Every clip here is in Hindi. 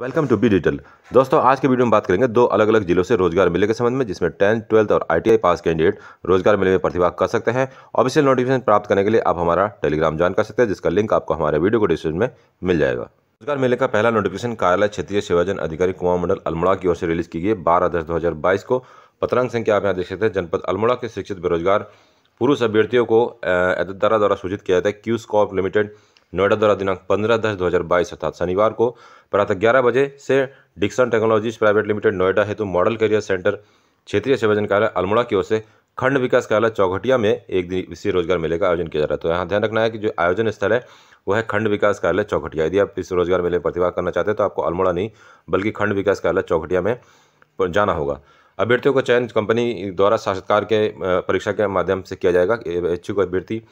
वेलकम टू बी डिटेल दोस्तों आज के वीडियो में बात करेंगे दो अलग अलग जिलों से रोजगार मिले के संबंध में जिसमें टेंथ ट्वेल्थ और आईटीआई पास कैंडिडेट रोजगार मिलने में प्रतिभाग कर सकते हैं ऑफिशियल नोटिफिकेशन प्राप्त करने के लिए आप हमारा टेलीग्राम ज्वाइन कर सकते हैं जिसका लिंक आपको हमारे वीडियो को डिस्क्रिप्शन में मिल जाएगा रोजगार मेले का पहला नोटिफिकेशन कार्यालय क्षेत्रीय सेवाजन अधिकारी कुमाऊं मंडल अल्मोड़ा की ओर से रिलीज की गई बारह दस दो को पतरंग संख्या आप यहाँ देख सकते हैं जनपद अल्मोड़ा के शिक्षित बेरोजगार पुरुष अभ्यर्थियों को द्वारा सूचित किया जाता है क्यूस कॉप लिमिटेड नोएडा द्वारा दिनांक पंद्रह दस दो हज़ार बाईस अर्थात शनिवार को प्रातः ग्यारह बजे से Dixon technologies private limited Noida हेतु मॉडल करियर सेंटर क्षेत्रीय सेवाजन कार्यालय अल्मोड़ा की ओर से खंड विकास कार्यालय चौघटिया में एक दिन विशेष रोजगार मेले का आयोजन किया जा रहा है तो यहाँ ध्यान रखना है कि जो आयोजन स्थल है वह है खंड विकास कार्यालय चौघटिया यदि आप इस रोजगार मेले में प्रतिभाग करना चाहते हैं तो आपको अल्मोड़ा नहीं बल्कि खंड विकास कार्यालय चौघटिया में जाना होगा अभ्यर्थियों का चयन कंपनी द्वारा साक्षात्कार के परीक्षा के माध्यम से किया जाएगा इच्छुक अभ्यर्थी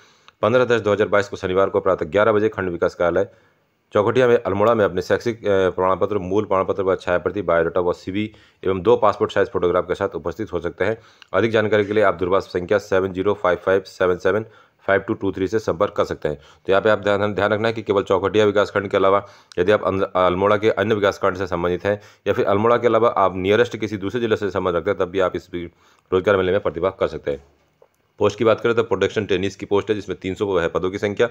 पंद्रह दस दो हज़ार बाईस को शनिवार को प्रातः ग्यारह बजे खंड विकास कार्यालय चौखटिया में अल्मोड़ा में अपने शैक्षिक प्रमाण पत्र मूल प्रमाण पत्र व छाया प्रति बायोडाटा व सीवी एवं दो पासपोर्ट साइज फोटोग्राफ के साथ उपस्थित हो सकते हैं अधिक जानकारी के लिए आप दूरभाष संख्या seven zero five five seven seven five two two three से संपर्क कर सकते हैं तो यहाँ पे आप ध्यान ध्यान रखना है कि केवल चौखटिया विकासखंड के अलावा यदि आप अल्मोड़ा के अन्य विकासखंड से संबंधित हैं या फिर अल्मोड़ा के अलावा आप नियरेस्ट किसी दूसरे जिले से संबंध रखते हैं तब भी आप इस रोजगार मेले में प्रतिभाग कर सकते हैं पोस्ट की बात करें तो प्रोडक्शन टेनिस की पोस्ट है जिसमें तीन सौ पदों की संख्या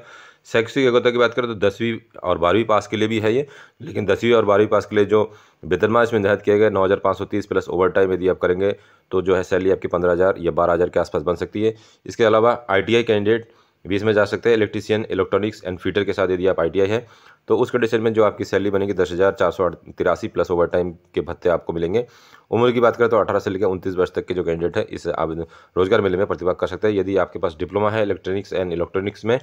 शैक्षिक योग्यता की बात करें तो दसवीं और बारहवीं पास के लिए भी है ये लेकिन दसवीं और बारहवीं पास के लिए जो वेतनमा इसमें निर्धारित किया गया नौ हज़ार पाँच सौ तीस प्लस ओवर टाइम यदि आप करेंगे तो जो है सैलरी आपकी पंद्रह हज़ार या बारह हज़ार के आसपास बन सकती है इसके अलावा आई कैंडिडेट भी इसमें जा सकते हैं इलेक्ट्रीशियन इलेक्ट्रॉनिक्स एंड फीटर के साथ यदि आप आई है तो उस कंडीशन में जो आपकी सैलरी बनेगी दस हज़ार चार सौ तिरासी प्लस ओवर टाइम के भत्ते आपको मिलेंगे उम्र की बात करें तो अठारह से लेकर उनतीस वर्ष तक के जो कैंडिडेट है इस आप रोजगार मेले में प्रतिभाग कर सकते हैं यदि आपके पास डिप्लोमा है इलेक्ट्रॉनिक्स एंड इलेक्ट्रॉनिक्स में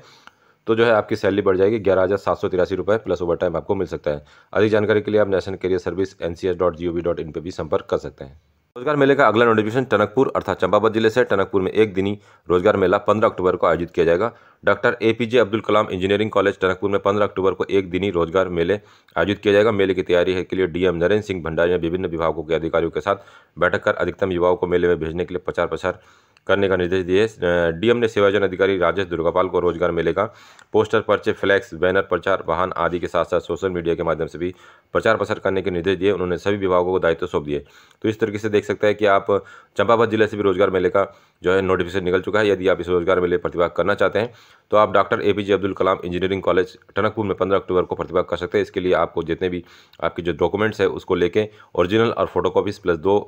तो जो है आपकी सैलरी बढ़ जाएगी ग्यारह हज़ार सात सौ तिरासी रुपये प्लस ओवर टाइम आपको मिल सकता है अधिक जानकारी के लिए आप national career service N C S dot G O V dot in पर भी संपर्क कर सकते हैं रोजगार मेले का अगला नोटिफिकेशन टनकपुर अर्थात चंपावत जिले से टनकपुर में एक दिनी रोजगार मेला 15 अक्टूबर को आयोजित किया जाएगा doctor APJ Abdul Kalam engineering college Tanakpur में 15 अक्टूबर को एक दिनी रोजगार मेले आयोजित किया जाएगा मेले की तैयारी के लिए डीएम नरेंद्र सिंह भंडारी ने विभिन्न विभागों के अधिकारियों के साथ बैठक कर अधिकतम युवाओं को मेले में भेजने के लिए प्रचार प्रसार करने का निर्देश दिए डीएम ने सेवाजन अधिकारी राजेश दुर्गापाल को रोजगार मिलेगा पोस्टर पर्चे फ्लैक्स बैनर प्रचार वाहन आदि के साथ साथ सोशल मीडिया के माध्यम से भी प्रचार प्रसार करने के निर्देश दिए उन्होंने सभी विभागों को दायित्व सौंप दिए तो इस तरीके से देख सकते हैं कि आप चंपावत जिले से भी रोजगार मेले का जो है नोटिफिकेशन निकल चुका है यदि आप इस रोजगार मेले प्रतिभाग करना चाहते हैं तो आप doctor A P J Abdul Kalam engineering college Tanakpur में पंद्रह अक्टूबर को प्रतिभाग कर सकते हैं इसके लिए आपको जितने भी आपके जो डॉक्यूमेंट्स है उसको लेके ओरिजिनल और फोटो प्लस दो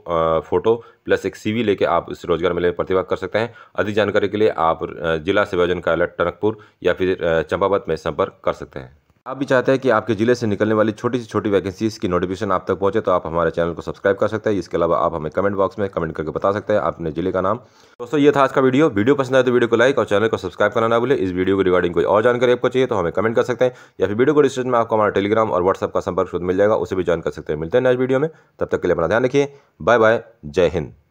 फोटो प्लस एक सी लेके आप इस रोजगार मेले में प्रतिभाग कर सकते हैं अधिक जानकारी के लिए आप जिला सेवायोजन कार्यालय टनकपुर या फिर चंपावत में संपर्क कर सकते हैं आप भी चाहते हैं कि आपके जिले से निकलने वाली छोटी से छोटी वैकेंसीज की नोटिफिकेशन आप तक पहुंचे तो आप हमारे चैनल को सब्सक्राइब कर सकते हैं इसके अलावा आप हमें कमेंट बॉक्स में कमेंट करके बता सकते हैं अपने जिले का नाम दोस्तों ये था आज का वीडियो वीडियो पसंद आए तो वीडियो को लाइक और चैनल को सब्सक्राइब करना ना भूले इस वीडियो को रिगार्डिंग कोई और जानकारी आपको चाहिए तो हमें कमेंट कर सकते हैं या फिर वीडियो को डिस्क्रिप्शन में आपको हमारे टेलीग्राम और व्हाट्सअप का संपर्क शुद्ध मिल जाएगा उसे भी ज्वाइन कर सकते हैं मिलते हैं नेक्स्ट वीडियो में तब तक के लिए अपना ध्यान रखिए बाय बाय जय हिंद